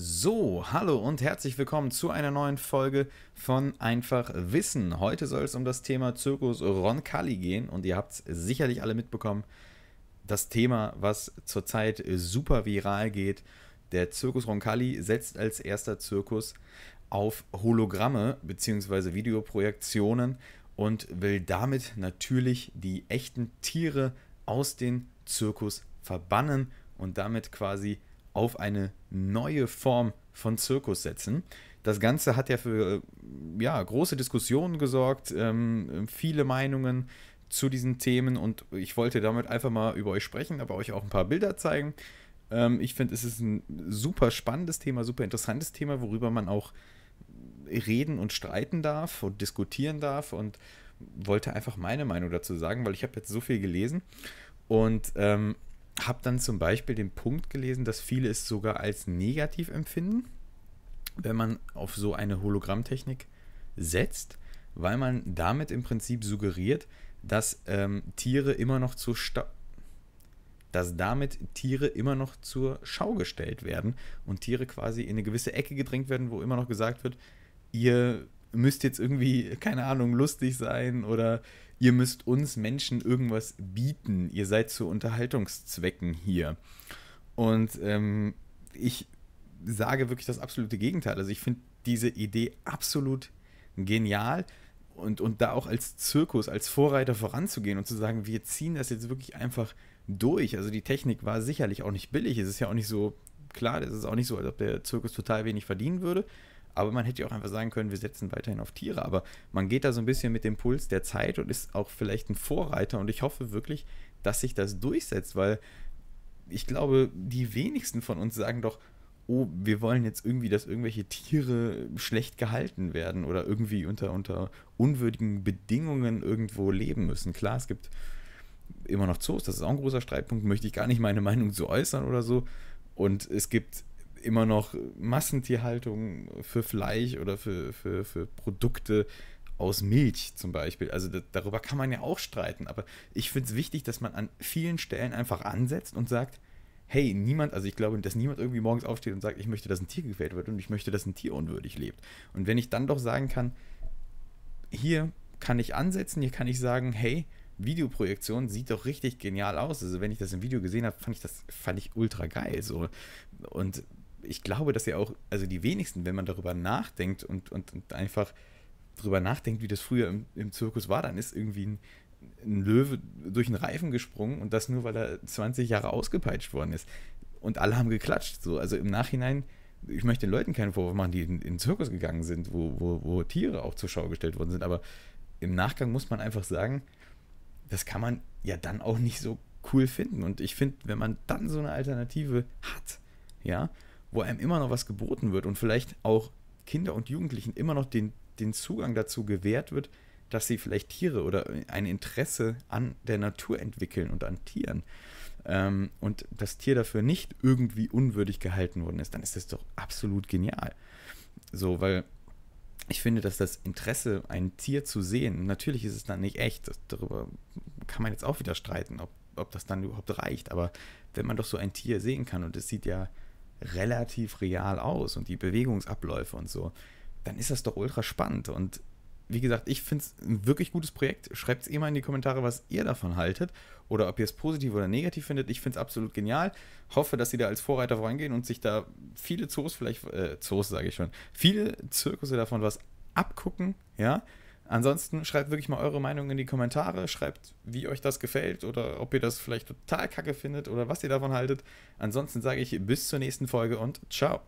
So, hallo und herzlich willkommen zu einer neuen Folge von Einfach Wissen. Heute soll es um das Thema Zirkus Roncalli gehen und ihr habt es sicherlich alle mitbekommen. Das Thema, was zurzeit super viral geht. Der Zirkus Roncalli setzt als erster Zirkus auf Hologramme bzw. Videoprojektionen und will damit natürlich die echten Tiere aus dem Zirkus verbannen und damit quasi auf eine neue Form von Zirkus setzen. Das Ganze hat ja für äh, ja, große Diskussionen gesorgt, ähm, äh, viele Meinungen zu diesen Themen und ich wollte damit einfach mal über euch sprechen, aber euch auch ein paar Bilder zeigen. Ähm, ich finde, es ist ein super spannendes Thema, super interessantes Thema, worüber man auch reden und streiten darf und diskutieren darf und wollte einfach meine Meinung dazu sagen, weil ich habe jetzt so viel gelesen und ähm, habe dann zum Beispiel den Punkt gelesen, dass viele es sogar als negativ empfinden, wenn man auf so eine Hologrammtechnik setzt, weil man damit im Prinzip suggeriert, dass ähm, Tiere immer noch zur Sta dass damit Tiere immer noch zur Schau gestellt werden und Tiere quasi in eine gewisse Ecke gedrängt werden, wo immer noch gesagt wird, ihr müsst jetzt irgendwie, keine Ahnung, lustig sein oder ihr müsst uns Menschen irgendwas bieten. Ihr seid zu Unterhaltungszwecken hier. Und ähm, ich sage wirklich das absolute Gegenteil. Also ich finde diese Idee absolut genial und, und da auch als Zirkus, als Vorreiter voranzugehen und zu sagen, wir ziehen das jetzt wirklich einfach durch. Also die Technik war sicherlich auch nicht billig. Es ist ja auch nicht so, klar, es ist auch nicht so, als ob der Zirkus total wenig verdienen würde. Aber man hätte ja auch einfach sagen können, wir setzen weiterhin auf Tiere. Aber man geht da so ein bisschen mit dem Puls der Zeit und ist auch vielleicht ein Vorreiter. Und ich hoffe wirklich, dass sich das durchsetzt, weil ich glaube, die wenigsten von uns sagen doch, oh, wir wollen jetzt irgendwie, dass irgendwelche Tiere schlecht gehalten werden oder irgendwie unter, unter unwürdigen Bedingungen irgendwo leben müssen. Klar, es gibt immer noch Zoos, das ist auch ein großer Streitpunkt, möchte ich gar nicht meine Meinung so äußern oder so. Und es gibt immer noch Massentierhaltung für Fleisch oder für, für, für Produkte aus Milch zum Beispiel. Also da, darüber kann man ja auch streiten, aber ich finde es wichtig, dass man an vielen Stellen einfach ansetzt und sagt, hey, niemand, also ich glaube, dass niemand irgendwie morgens aufsteht und sagt, ich möchte, dass ein Tier gefällt wird und ich möchte, dass ein Tier unwürdig lebt. Und wenn ich dann doch sagen kann, hier kann ich ansetzen, hier kann ich sagen, hey, Videoprojektion sieht doch richtig genial aus. Also wenn ich das im Video gesehen habe, fand ich das fand ich ultra geil so. Und ich glaube, dass ja auch, also die wenigsten, wenn man darüber nachdenkt und, und, und einfach darüber nachdenkt, wie das früher im, im Zirkus war, dann ist irgendwie ein, ein, Löwe durch einen Reifen gesprungen und das nur, weil er 20 Jahre ausgepeitscht worden ist. Und alle haben geklatscht. So. Also im Nachhinein, ich möchte den Leuten keinen Vorwurf machen, die in, in den Zirkus gegangen sind, wo, wo, wo Tiere auch zur Schau gestellt worden sind. Aber im Nachgang muss man einfach sagen, das kann man ja dann auch nicht so cool finden. Und ich finde, wenn man dann so eine Alternative hat, ja, wo einem immer noch was geboten wird und vielleicht auch Kinder und Jugendlichen immer noch den, den Zugang dazu gewährt wird, dass sie vielleicht Tiere oder ein Interesse an der Natur entwickeln und an Tieren ähm, und das Tier dafür nicht irgendwie unwürdig gehalten worden ist, dann ist das doch absolut genial. So, weil ich finde, dass das Interesse, ein Tier zu sehen, natürlich ist es dann nicht echt, das, darüber kann man jetzt auch wieder streiten, ob, ob das dann überhaupt reicht, aber wenn man doch so ein Tier sehen kann und es sieht ja relativ real aus und die Bewegungsabläufe und so, dann ist das doch ultra spannend. Und wie gesagt, ich finde es ein wirklich gutes Projekt. Schreibt es eh mal in die Kommentare, was ihr davon haltet oder ob ihr es positiv oder negativ findet. Ich finde es absolut genial. Hoffe, dass sie da als Vorreiter vorangehen und sich da viele Zoos vielleicht, äh, Zoos sage ich schon, viele Zirkusse davon was abgucken, ja. Ansonsten schreibt wirklich mal eure Meinung in die Kommentare, schreibt, wie euch das gefällt oder ob ihr das vielleicht total kacke findet oder was ihr davon haltet. Ansonsten sage ich bis zur nächsten Folge und ciao.